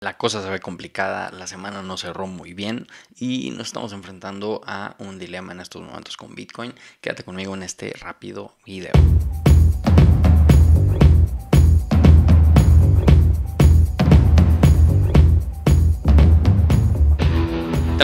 La cosa se ve complicada, la semana no cerró muy bien y nos estamos enfrentando a un dilema en estos momentos con Bitcoin. Quédate conmigo en este rápido video.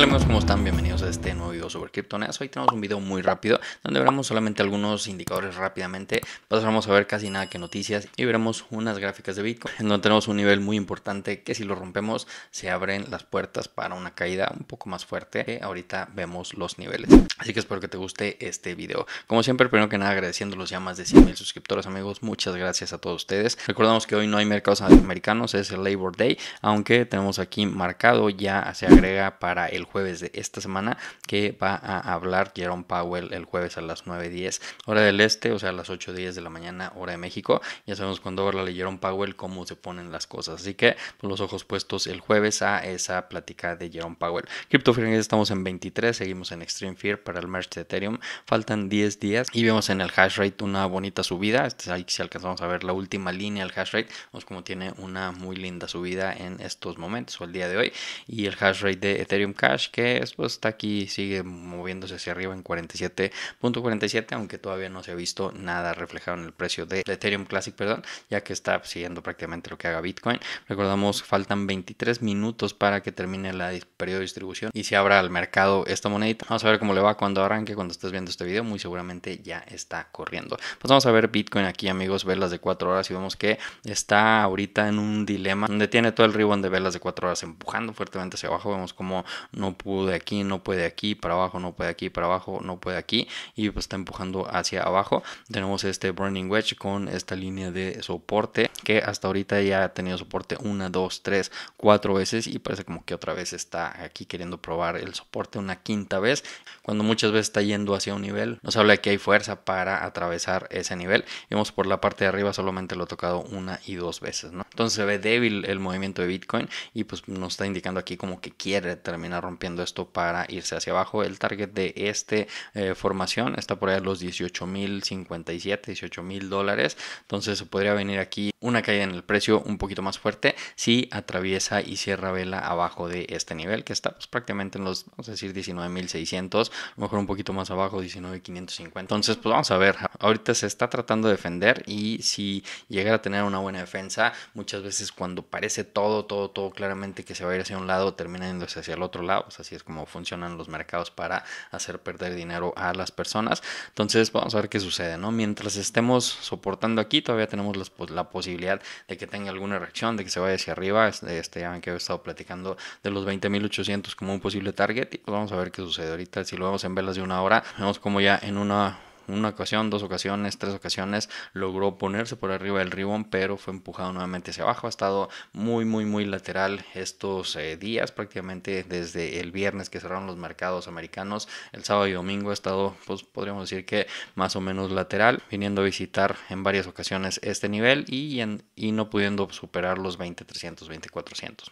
Hola amigos, ¿cómo están? Bienvenidos a este nuevo video sobre criptomonedas. Hoy tenemos un video muy rápido donde veremos solamente algunos indicadores rápidamente. Pasaremos a ver casi nada que noticias y veremos unas gráficas de Bitcoin donde tenemos un nivel muy importante que si lo rompemos se abren las puertas para una caída un poco más fuerte. Eh, ahorita vemos los niveles. Así que espero que te guste este video. Como siempre, primero que nada agradeciéndolos ya más de 100 mil suscriptores amigos. Muchas gracias a todos ustedes. Recordamos que hoy no hay mercados americanos, es el Labor Day, aunque tenemos aquí marcado ya se agrega para el jueves de esta semana, que va a hablar Jerome Powell el jueves a las 9.10 hora del este, o sea, a las 8.10 de la mañana hora de México. Ya sabemos cuando habla de Jerome Powell cómo se ponen las cosas. Así que pues, los ojos puestos el jueves a esa plática de Jerome Powell. Crypto estamos en 23, seguimos en Extreme Fear para el merge de Ethereum. Faltan 10 días y vemos en el hash rate una bonita subida. Este es ahí si alcanzamos a ver la última línea del hash rate, vemos como tiene una muy linda subida en estos momentos o el día de hoy. Y el hash rate de Ethereum Cash que pues, está aquí, sigue moviéndose hacia arriba en 47.47, aunque todavía no se ha visto nada reflejado en el precio de Ethereum Classic, perdón, ya que está siguiendo prácticamente lo que haga Bitcoin. Recordamos, faltan 23 minutos para que termine la periodo de distribución y se abra al mercado esta monedita. Vamos a ver cómo le va cuando arranque, cuando estés viendo este video, muy seguramente ya está corriendo. Pues vamos a ver Bitcoin aquí, amigos, velas de 4 horas y vemos que está ahorita en un dilema donde tiene todo el ribbon de velas de 4 horas empujando fuertemente hacia abajo. Vemos como no pude aquí, no puede aquí, para abajo, no puede aquí, para abajo, no puede aquí y pues está empujando hacia abajo. Tenemos este Burning Wedge con esta línea de soporte que hasta ahorita ya ha tenido soporte una dos tres cuatro veces y parece como que otra vez está aquí queriendo probar el soporte una quinta vez cuando muchas veces está yendo hacia un nivel. Nos habla que hay fuerza para atravesar ese nivel. Vemos por la parte de arriba solamente lo ha tocado una y dos veces, ¿no? Entonces se ve débil el movimiento de Bitcoin y pues nos está indicando aquí como que quiere terminar rompiendo esto para irse hacia abajo. El target de esta eh, formación está por ahí a los 18.057, 18.000 dólares. Entonces se podría venir aquí una caída en el precio un poquito más fuerte si atraviesa y cierra vela abajo de este nivel que está pues, prácticamente en los, vamos a decir, 19.600, mejor un poquito más abajo, 19.550. Entonces pues vamos a ver, ahorita se está tratando de defender y si llegara a tener una buena defensa, muchas veces cuando parece todo, todo, todo claramente que se va a ir hacia un lado, termina yéndose hacia el otro lado Así es como funcionan los mercados para hacer perder dinero a las personas. Entonces vamos a ver qué sucede, ¿no? Mientras estemos soportando aquí, todavía tenemos la, pues, la posibilidad de que tenga alguna reacción, de que se vaya hacia arriba. Este, este ya ven que he estado platicando de los 20.800 como un posible target y pues vamos a ver qué sucede ahorita. Si lo vemos en velas de una hora, vemos como ya en una una ocasión, dos ocasiones, tres ocasiones, logró ponerse por arriba del ribón, pero fue empujado nuevamente hacia abajo. Ha estado muy, muy, muy lateral estos eh, días, prácticamente desde el viernes que cerraron los mercados americanos. El sábado y domingo ha estado, pues podríamos decir que más o menos lateral, viniendo a visitar en varias ocasiones este nivel y, en, y no pudiendo superar los 20, 300,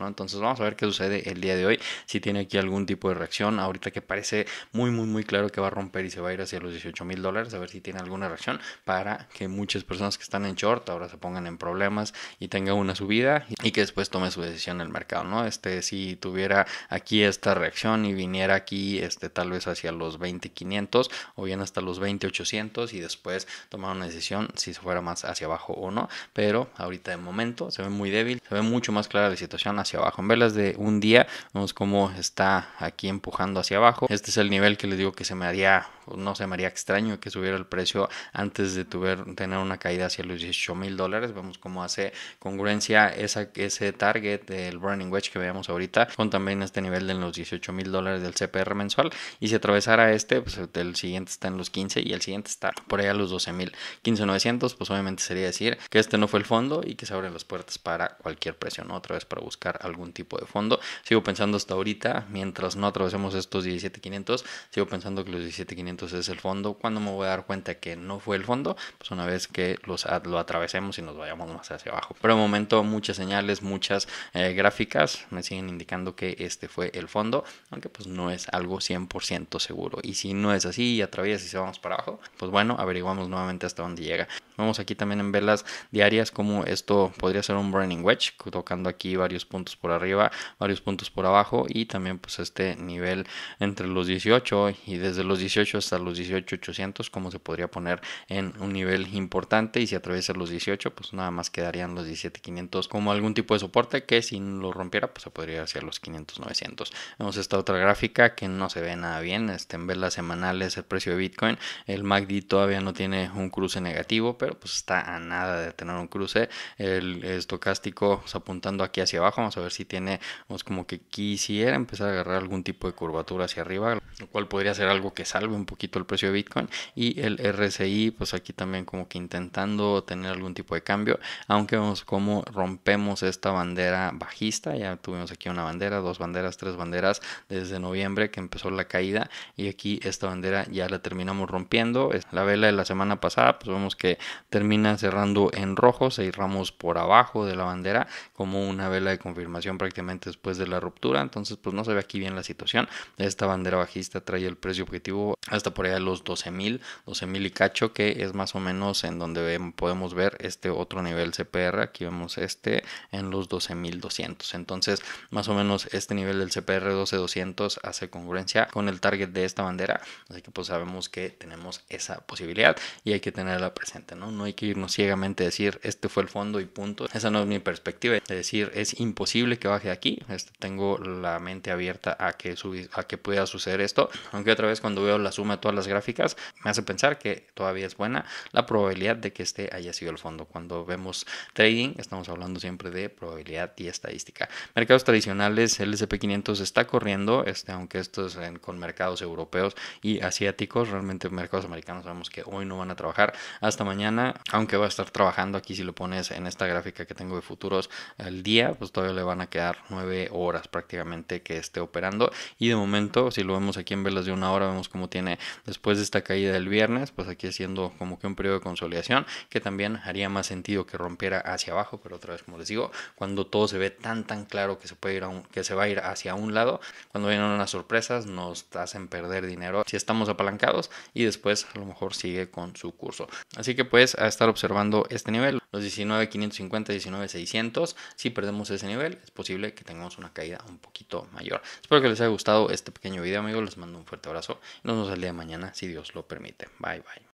¿no? Entonces vamos a ver qué sucede el día de hoy, si tiene aquí algún tipo de reacción, ahorita que parece muy, muy, muy claro que va a romper y se va a ir hacia los 18 mil dólares a ver si tiene alguna reacción para que muchas personas que están en short ahora se pongan en problemas y tengan una subida y que después tome su decisión el mercado, ¿no? Este, si tuviera aquí esta reacción y viniera aquí, este, tal vez hacia los 20,500 o bien hasta los 20,800 y después tomar una decisión si se fuera más hacia abajo o no, pero ahorita de momento se ve muy débil, se ve mucho más clara la situación hacia abajo. En velas de un día, vemos cómo está aquí empujando hacia abajo. Este es el nivel que les digo que se me haría pues, no se me haría extraño que subiera el precio antes de tener una caída hacia los 18 mil dólares. Vemos cómo hace congruencia esa, ese target del Burning Wedge que veamos ahorita con también este nivel de los 18 mil dólares del CPR mensual. Y si atravesara este, pues el siguiente está en los 15 y el siguiente está por ahí a los 12 mil. 15,900, pues obviamente sería decir que este no fue el fondo y que se abren las puertas para cualquier precio, ¿no? Otra vez para buscar algún tipo de fondo. Sigo pensando hasta ahorita, mientras no atravesemos estos 17,500, sigo pensando que los 17,500 entonces el fondo, cuando me voy a dar cuenta que no fue el fondo? Pues una vez que los, lo atravesemos y nos vayamos más hacia abajo. Pero de momento muchas señales, muchas eh, gráficas me siguen indicando que este fue el fondo, aunque pues no es algo 100% seguro. Y si no es así y atraviesa y se vamos para abajo, pues bueno, averiguamos nuevamente hasta dónde llega. Vemos aquí también en velas diarias como esto podría ser un burning wedge, tocando aquí varios puntos por arriba, varios puntos por abajo y también pues este nivel entre los 18 y desde los 18 hasta los 18,800 como se podría poner en un nivel importante y si atraviesa los 18 pues nada más quedarían los 17,500 como algún tipo de soporte que si lo rompiera pues se podría hacia los 500, 900. Vemos esta otra gráfica que no se ve nada bien, este, en velas semanales el precio de Bitcoin, el MACD todavía no tiene un cruce negativo pero pues está a nada de tener un cruce. El estocástico apuntando aquí hacia abajo, vamos a ver si tiene, pues, como que quisiera empezar a agarrar algún tipo de curvatura hacia arriba, lo cual podría ser algo que salve un poquito el precio de Bitcoin. Y el RSI, pues aquí también como que intentando tener algún tipo de cambio, aunque vemos cómo rompemos esta bandera bajista, ya tuvimos aquí una bandera, dos banderas, tres banderas desde noviembre que empezó la caída y aquí esta bandera ya la terminamos rompiendo. La vela de la semana pasada, pues vemos que termina cerrando en rojo, seis ramos por abajo de la bandera, como una vela de confirmación prácticamente después de la ruptura. Entonces, pues no se ve aquí bien la situación. Esta bandera bajista trae el precio objetivo hasta por allá de los 12.000, 12.000 y cacho, que es más o menos en donde podemos ver este otro nivel CPR. Aquí vemos este en los 12.200. Entonces, más o menos este nivel del CPR 12.200 hace congruencia con el target de esta bandera. Así que pues sabemos que tenemos esa posibilidad y hay que tenerla presente. ¿no? hay que irnos ciegamente a decir, este fue el fondo y punto. Esa no es mi perspectiva. Es decir, es imposible que baje de aquí. Este, tengo la mente abierta a que, a que pueda suceder esto. Aunque otra vez cuando veo la suma de todas las gráficas, me hace pensar que todavía es buena la probabilidad de que este haya sido el fondo. Cuando vemos trading, estamos hablando siempre de probabilidad y estadística. Mercados tradicionales, el SP500 está corriendo, este, aunque esto es con mercados europeos y asiáticos. Realmente mercados americanos sabemos que hoy no van a trabajar hasta mañana aunque va a estar trabajando aquí, si lo pones en esta gráfica que tengo de futuros al día, pues todavía le van a quedar nueve horas prácticamente que esté operando. Y de momento, si lo vemos aquí en velas de una hora, vemos cómo tiene después de esta caída del viernes, pues aquí haciendo como que un periodo de consolidación que también haría más sentido que rompiera hacia abajo, pero otra vez, como les digo, cuando todo se ve tan tan claro que se puede ir a que se va a ir hacia un lado, cuando vienen unas sorpresas nos hacen perder dinero si estamos apalancados y después a lo mejor sigue con su curso. Así que pues a estar observando este nivel, los 19,550, 19,600. Si perdemos ese nivel, es posible que tengamos una caída un poquito mayor. Espero que les haya gustado este pequeño video, amigos. Les mando un fuerte abrazo. Nos vemos el día de mañana, si Dios lo permite. Bye, bye.